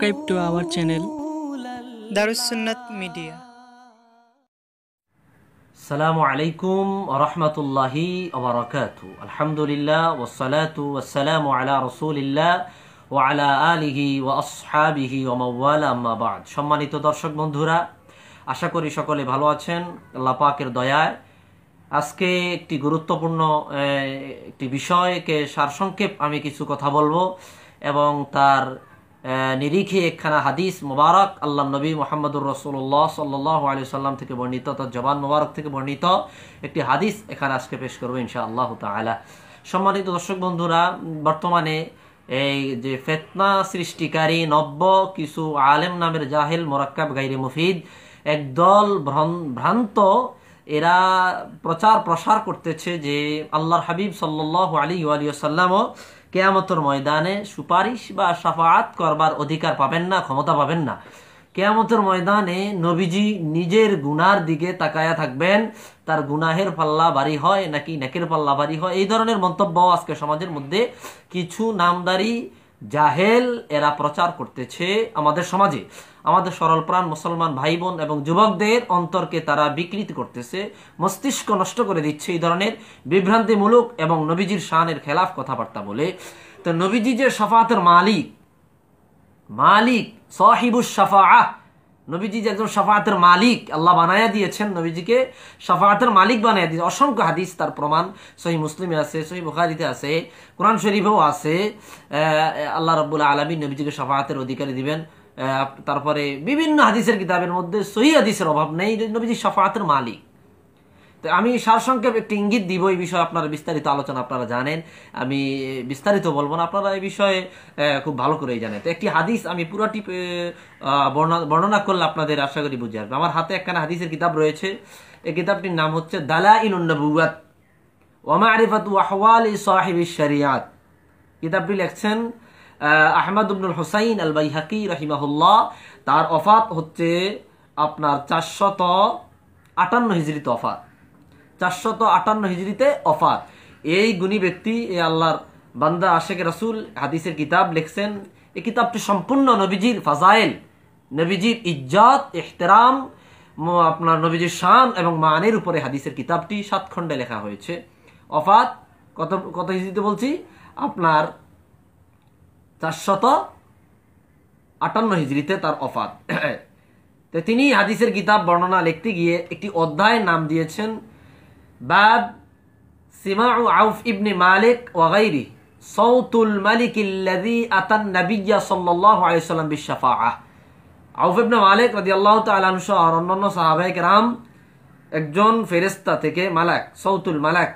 subscribe to our channel Darussunnat media সালামু আলাইকুম রহমতুল্লাহি ওবরাকাতু আলহামদুলিল্লাহ ওসালাতু ওয়াসালামু আলা রসুলিল্লাহ ও আলা আলিহি ও আসহাবিহি ওমাওয়ালা আম্মাবাদ সম্মানিত দর্শক বন্ধুরা আশা করি সকলে ভালো আছেন আল্লাহ পাকের দয়ায় আজকে একটি গুরুত্বপূর্ণ একটি বিষয়কে সারসংক্ষেপ আমি কিছু কথা বলবো এবং তার নিরিখে একখানা হাদিস মোবারক আল্লাহ নবী মোহাম্মদুর রসুল্লাহ সাল্লাহ আলু সাল্লাম থেকে বর্ণিত তার জবান মোবারক থেকে বর্ণিত একটি হাদিস এখানে আজকে পেশ করবো ইনশা আল্লাহ তালা সম্মানিত দর্শক বন্ধুরা বর্তমানে এই যে ফেতনা সৃষ্টিকারী নব্য কিছু আলেম নামের জাহেল মোরাক্কাব গাইরে মুফিদ একদল ভ্রান্ত এরা প্রচার প্রসার করতেছে যে আল্লাহর হাবিব সাল্লাহ আলী আলিয়া সাল্লামও কেয়ামতর ময়দানে সুপারিশ বা সাফাত করবার অধিকার পাবেন না ক্ষমতা পাবেন না কেয়ামতর ময়দানে নবীজি নিজের গুনার দিকে তাকায়া থাকবেন তার গুনাহের পাল্লা বাড়ি হয় নাকি নাকের পাল্লা বাড়ি হয় এই ধরনের মন্তব্য আজকে সমাজের মধ্যে কিছু নামদারি জাহেল এরা প্রচার করতেছে আমাদের সমাজে আমাদের সরলপ্রাণ মুসলমান ভাই বোন এবং যুবকদের অন্তরকে তারা বিকৃত করতেছে মস্তিষ্ক নষ্ট করে দিচ্ছে এই ধরনের বিভ্রান্তিমূলক এবং নবীজির শানের খেলাফ কথাবার্তা বলে তো নবীজি যে সাফাতের মালিক মালিক সাহিবুস সাফা আহ নবীজি যে একজন সাফাতের মালিক আল্লাহ বানায়া দিয়েছেন নবীজিকে সাফাতের মালিক বানাইয়া দিয়েছে অসংখ্য হাদিস তার প্রমাণ সহি মুসলিমে আছে সহি বুখারিতে আছে কোরআন শরীফেও আছে আল্লাহ রব্বুল আলমী নবীজিকে সাফাতের অধিকারী দিবেন তারপরে বিভিন্ন হাদিসের কিতাবের মধ্যে সহি হাদিসের অভাব নেই নবীজি সাফাতের মালিক তো আমি সারসংক্ষেপ একটি ইঙ্গিত দিব এই বিষয়ে আপনারা বিস্তারিত আলোচনা আপনারা জানেন আমি বিস্তারিত বলবো না আপনারা এই বিষয়ে খুব ভালো করেই জানেন তো একটি হাদিস আমি পুরোটি বর্ণনা করলে আপনাদের আশা করি বুঝে আসবে আমার হাতে একখানা হাদিসের কিতাব রয়েছে এই কিতাবটির নাম হচ্ছে দালা ইনুন্নবুয়াত ওমা আরিফাত ওয়াহওয়াল সাহেব শরিয়াত কিতাবটি লেখছেন আহমদ উবনুল হোসাইন আল হাকি রহিমাহুল্লাহ তার অফাত হচ্ছে আপনার চারশত আটান্ন হিজড়িত অফাত চারশত আটান্ন হিজড়িতে অফাত এই গুণী ব্যক্তি এই আল্লাহর বান্দা আশেখ রাসুল হাদিসের কিতাব লিখছেন এই কিতাবটি সম্পূর্ণ নবীজির ফাজাইল নবীজির ইজ্জত এহতেরাম আপনার নবীজির শান এবং মানের উপরে হাদিসের কিতাবটি সাত খণ্ডে লেখা হয়েছে অফাত কত কত হিজড়িতে বলছি আপনার চারশত আটান্ন হিজড়িতে তার অফাত তিনি হাদিসের কিতাব বর্ণনা লিখতে গিয়ে একটি অধ্যায়ের নাম দিয়েছেন বাব সিমা আউফ ইবনে মালিক ওয়াগাইরি সৌতুল মালিক ইল্লাদি আতান নাবিয়া সাল্লাহ আলাইসাল্লাম বিশাফা আউফ ইবনে মালিক রদি আল্লাহ তালানসহ আর অন্যান্য সাহাবাহিক রাম একজন ফেরেস্তা থেকে মালাক সৌতুল মালাক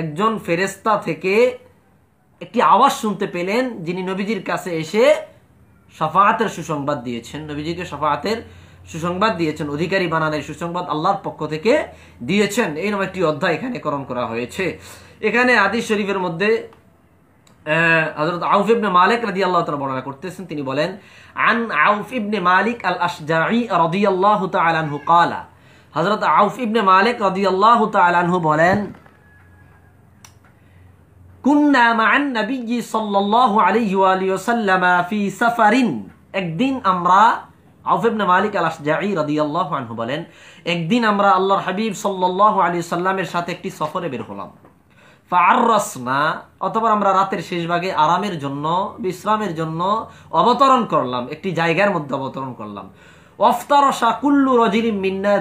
একজন ফেরেস্তা থেকে একটি আওয়াজ শুনতে পেলেন যিনি নবীজির কাছে এসে সাফাহাতের সুসংবাদ দিয়েছেন নবীজিকে সাফাহাতের সুসংবাদ দিয়েছেন অধিকারী বানানের সুসংবাদ আল্লাহর পক্ষ থেকে দিয়েছেন এই নামে একটি অধ্যায় এখানে করণ করা হয়েছে এখানে আদি শরীফের মধ্যে হজরত আউফ ইবনে মালিক রাদি আল্লাহ তালা বর্ণনা করতেছেন তিনি বলেন আন আউফ ইবনে মালিক আল আশজাঈ রদি আল্লাহ তালানহু কালা হজরত আউফ ইবনে মালিক রদি আল্লাহ তালানহু বলেন কুন্না মান নবী সাল্লাল্লাহু আলাইহি ওয়ালিহি ওয়াসাল্লাম ফি সাফারিন একদিন আমরা বলেন একদিন আমরা আল্লাহর হাবিব সাল্লাহ আলী সাল্লামের সাথে একটি সফরে বের হলাম অথবা আমরা রাতের শেষ ভাগে আরামের জন্য বিশ্রামের জন্য অবতরণ করলাম একটি জায়গার মধ্যে অবতরণ করলাম কুল্লু মিন্না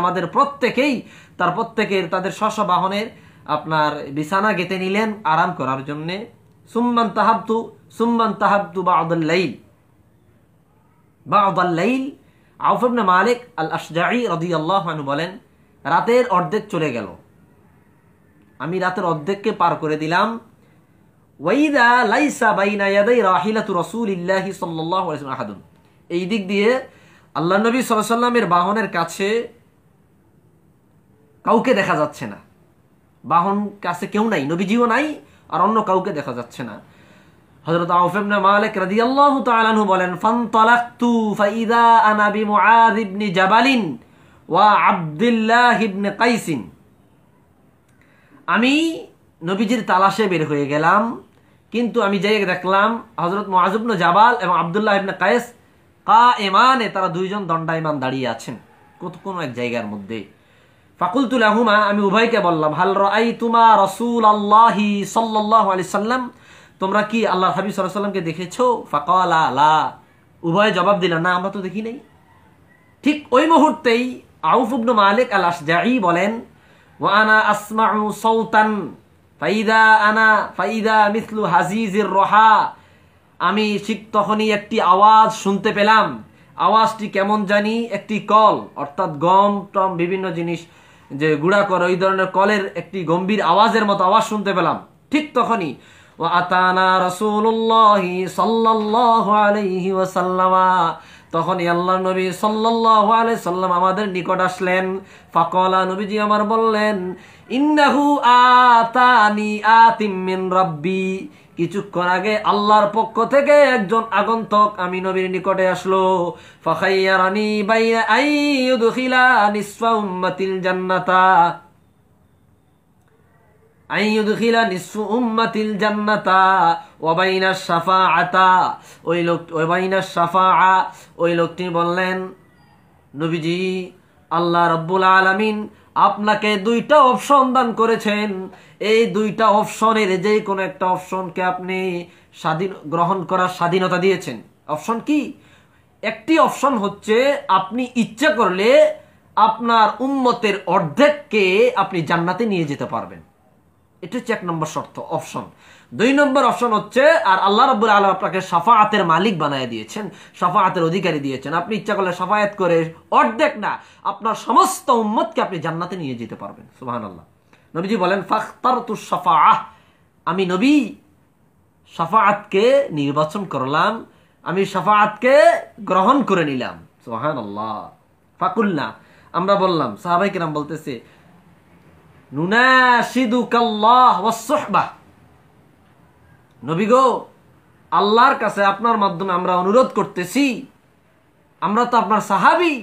আমাদের প্রত্যেকেই তার প্রত্যেকের তাদের শস্য বাহনের আপনার বিছানা গেতে নিলেন আরাম করার জন্যে সুম্মান তাহাবতু সুম্মান তাহাবতু বা আদুল্লাইল বা আবাল্লাইল আউফবনা মালিক আল আশজাই রদি আল্লাহানু বলেন রাতের অর্ধেক চলে গেল আমি রাতের অর্ধেককে পার করে দিলাম ওয়াইদা লাইসা বাইনা ইয়াদাই রাহিলাতু রাসূলিল্লাহি সাল্লাল্লাহু আলাইহি ওয়াসাল্লাম আহাদুন এই দিক দিয়ে আল্লাহ নবী সাল্লামের বাহনের কাছে কাউকে দেখা যাচ্ছে না বাহন কাছে কেউ নাই নবীজিও নাই আর অন্য কাউকে দেখা যাচ্ছে না হজরত মালিক রাজি আল্লাহ বলেন ফান্তালাক্তু ফাইদা ইবনে জাবালিন ওয়া আব্দুল্লাহ ইবনে আমি নবীজির তালাশে বের হয়ে গেলাম কিন্তু আমি যাই দেখলাম হজরত মোয়াজুবনে জাবাল এবং আবদুল্লাহ ইবনে কায়েস কা এমানে তারা দুইজন ইমান দাঁড়িয়ে আছেন কত কোনো এক জায়গার মধ্যে ফাকুলতুল আহুমা আমি উভয়কে বললাম হাল রাই তুমা রসুল আল্লাহি সাল্লাহ সাল্লাম তোমরা কি আল্লাহ হাবিব সাল্লামকে দেখেছো ফাকালা লা উভয় জবাব দিল না আমরা তো দেখি নাই ঠিক ওই মুহূর্তেই আউফুবন মালিক আল আসজাই বলেন ওয়ানা আসমা সৌতান ফাইদা আনা ফাইদা মিসলু হাজিজির রহা আমি ঠিক তখনই একটি আওয়াজ শুনতে পেলাম আওয়াজটি কেমন জানি একটি কল অর্থাৎ গম টম বিভিন্ন জিনিস যে গুঁড়া করে ওই ধরনের কলের একটি গম্ভীর আওয়াজের মতো আওয়াজ শুনতে পেলাম ঠিক তখনই আতানা রসুল্লাহ সাল্লাহ আলহি ওসাল্লামা তখন আল্লাহ নবী সাল্লাহ আলাই সাল্লাম আমাদের নিকট আসলেন ফকলা নবীজি আমার বললেন ইন্নাহু আতানি আতিমিন রব্বি কিছুক্ষণ আগে আল্লাহর পক্ষ থেকে একজন আগন্তক আমি নবীর নিকটে আসলো ফখাইয়ারানি বাইয়া আইয়ুদখিলা নিসফা উম্মাতিল জান্নাতা জান্নাতা সাফা ওই লোক সাফা আ ওই বললেন নবীজি আল্লাহ আপনাকে দুইটা অপশন দান করেছেন এই দুইটা অপশনের যে কোনো একটা অপশনকে আপনি স্বাধীন গ্রহণ করার স্বাধীনতা দিয়েছেন অপশন কি একটি অপশন হচ্ছে আপনি ইচ্ছা করলে আপনার উম্মতের অর্ধেককে আপনি জান্নাতে নিয়ে যেতে পারবেন এটা হচ্ছে এক নম্বর শর্ত অপশন দুই নম্বর অপশন হচ্ছে আর আল্লাহ রব্বুল আলম আপনাকে সাফাহাতের মালিক বানিয়ে দিয়েছেন সাফাহাতের অধিকারী দিয়েছেন আপনি ইচ্ছা করলে সাফায়াত করে অর্ধেক না আপনার সমস্ত উম্মতকে আপনি জান্নাতে নিয়ে যেতে পারবেন সুহান আল্লাহ নবীজি বলেন ফাখতার তু সাফা আহ আমি নবী সাফায়াতকে নির্বাচন করলাম আমি সাফায়াতকে গ্রহণ করে নিলাম সোহান আল্লাহ ফাকুল্লা আমরা বললাম সাহাবাই নাম বলতেছে নবী গো আল্লাহর কাছে আপনার মাধ্যমে আমরা অনুরোধ করতেছি আমরা তো আপনার সাহাবি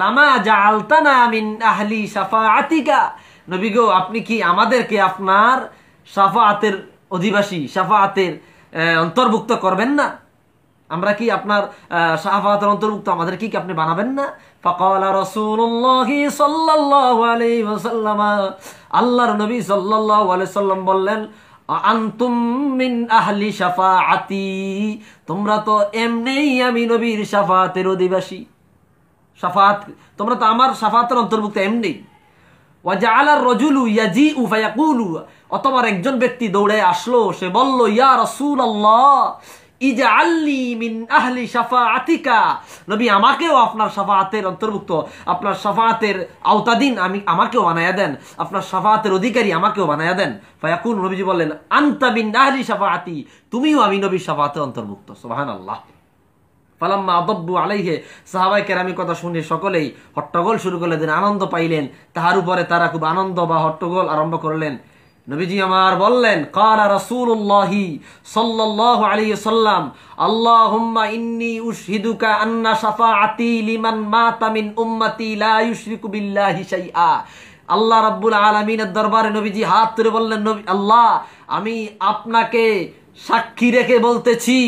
লামা যা আলতানা আমিন আহলি সাফা আতিকা নবী গো আপনি কি আমাদেরকে আপনার সাফাতের অধিবাসী সাফাতের অন্তর্ভুক্ত করবেন না আমরা কি আপনার শাহবাদের অন্তর্ভুক্ত আমাদের কি আপনি বানাবেন না সাল্লাল্লাহু আলাইহি ওয়াসাল্লাম আল্লাহর নবী সাল্লাল্লাহু আলাইহি সাল্লাম বললেন আনতুম মিন আহলি শাফাআতি তোমরা তো এমনিই আমি নবীর শাফাতের অধিবাসী শাফাত তোমরা তো আমার শাফাতের অন্তর্ভুক্ত এমনি ওয়াজালার রজুলু ইয়াজি ফায়াকুলু অতবার একজন ব্যক্তি দৌড়ে আসলো সে বলল ইয়া রসুল আল্লাহ ইজা মিন আহলি নবী আমাকেও আপনার অন্তর্ভুক্ত আপনার সাফাতের আমি আমাকেও দেন আপনার অধিকারী আমাকেও দেন ফায়াকুন নবীজি বললেন আন্তা আহলি তুমিও আমি নবীর অন্তর্ভুক্ত সোহান আল্লাহ আদব্বু আলাইহে সাহাবাই কেরামি কথা শুনে সকলেই হট্টগোল শুরু করলেন আনন্দ পাইলেন তাহার উপরে তারা খুব আনন্দ বা হট্টগোল আরম্ভ করলেন নবীজি আমার বললেন কারা রাসূলুল্লাহি সাল্লাল্লাহু আলাইহি সাল্লাম আল্লাহুম্মা ইন্নী উশহিদুকা আন্না শাফাআতি লিমান মাতা মিন উম্মতি লা ইউশরিকু বিল্লাহি শাইআ আল্লাহ রাব্বুল আলামিনের দরবারে নবীজি হাত তুলে বললেন নবী আল্লাহ আমি আপনাকে সাক্ষী রেখে বলতেছি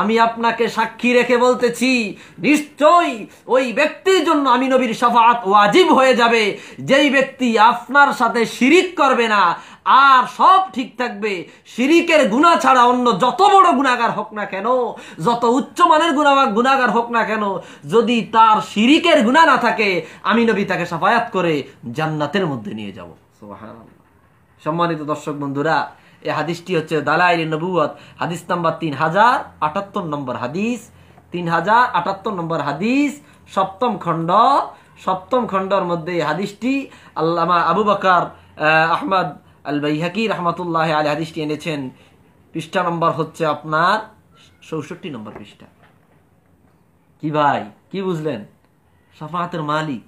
আমি আপনাকে সাক্ষী রেখে বলতেছি নিশ্চয়ই ওই ব্যক্তির জন্য আমি নবীর সাফাত ওয়াজিব হয়ে যাবে যেই ব্যক্তি আপনার সাথে শিরিক করবে না আর সব ঠিক থাকবে শিরিকের গুণা ছাড়া অন্য যত বড় গুণাগার হোক না কেন যত উচ্চমানের গুণাগার গুণাগার হোক না কেন যদি তার শিরিকের গুণা না থাকে আমি নবী তাকে সাফায়াত করে জান্নাতের মধ্যে নিয়ে যাব সম্মানিত দর্শক বন্ধুরা এই হাদিসটি হচ্ছে দালাইল নবুয় হাদিস নাম্বার তিন হাজার আটাত্তর নম্বর হাদিস তিন হাজার আটাত্তর নম্বর হাদিস সপ্তম খণ্ড সপ্তম খণ্ডর মধ্যে এই হাদিসটি আল্লামা আবু বাকার আহমদ আল বাইহাকি রহমতুল্লাহ আলী হাদিসটি এনেছেন পৃষ্ঠা নম্বর হচ্ছে আপনার চৌষট্টি নম্বর পৃষ্ঠা কি ভাই কি বুঝলেন সাফাহাতের মালিক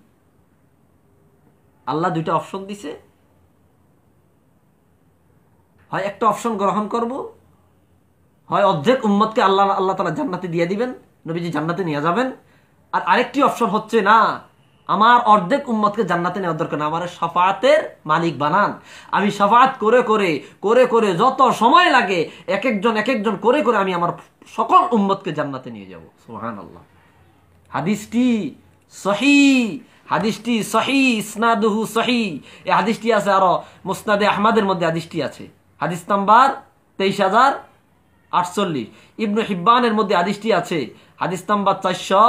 আল্লাহ দুইটা অপশন দিছে হয় একটা অপশন গ্রহণ করব হয় অর্ধেক উম্মতকে আল্লাহ আল্লাহ তালা জান্নাতে দিয়ে দিবেন নবীজি জান্নাতে নিয়ে যাবেন আর আরেকটি অপশন হচ্ছে না আমার অর্ধেক উম্মতকে জান্নাতে নেওয়ার দরকার না আমার সাফাতের মালিক বানান আমি সাফাত করে করে করে করে যত সময় লাগে এক একজন এক একজন করে করে আমি আমার সকল উম্মতকে জান্নাতে নিয়ে যাব সোহান আল্লাহ হাদিসটি সহি হাদিসটি সহি ইসনাদুহু সহি এই হাদিসটি আছে আরো মুসনাদে আহমাদের মধ্যে হাদিসটি আছে হাদিস নাম্বার তেইশ হাজার আটচল্লিশ ইবনু হিব্বানের মধ্যে হাদিসটি আছে হাদিস নাম্বার চারশো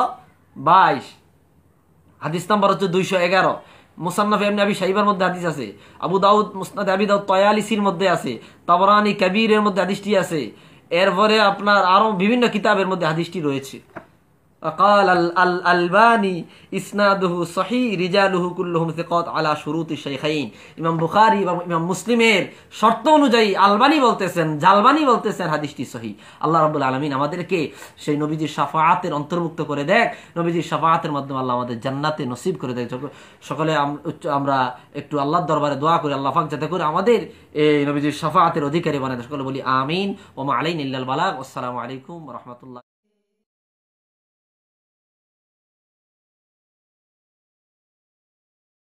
বাইশ হাদিস নাম্বার হচ্ছে দুইশো এগারো মুসান্নাফ এমনি আবি সাহিবার মধ্যে হাদিস আছে আবু দাউদ মুসনাদ আবি দাউদ তয়ালিসির মধ্যে আছে তাবরানি কাবিরের মধ্যে হাদিসটি আছে এরপরে আপনার আরও বিভিন্ন কিতাবের মধ্যে হাদিসটি রয়েছে الألباني إسناده صحيح رجاله كلهم ثقات على شروط الشيخين অন্তর্ভুক্ত করে দেখ নবীজির শাফাআতের মাধ্যমে আল্লাহ আমাদের জান্নাতে নসিব করে দেখ সকলে আমরা একটু আল্লাহর দরবারে দোয়া করি আল্লাহ যাতে করে আমাদের এই নবীজির শাফাআতের অধিকারী বানায় সকলে বলি আমিন ওমা আলাইন ইল্লাল বালাগ আসসালামু আলাইকুম রাহমাতুল্লাহ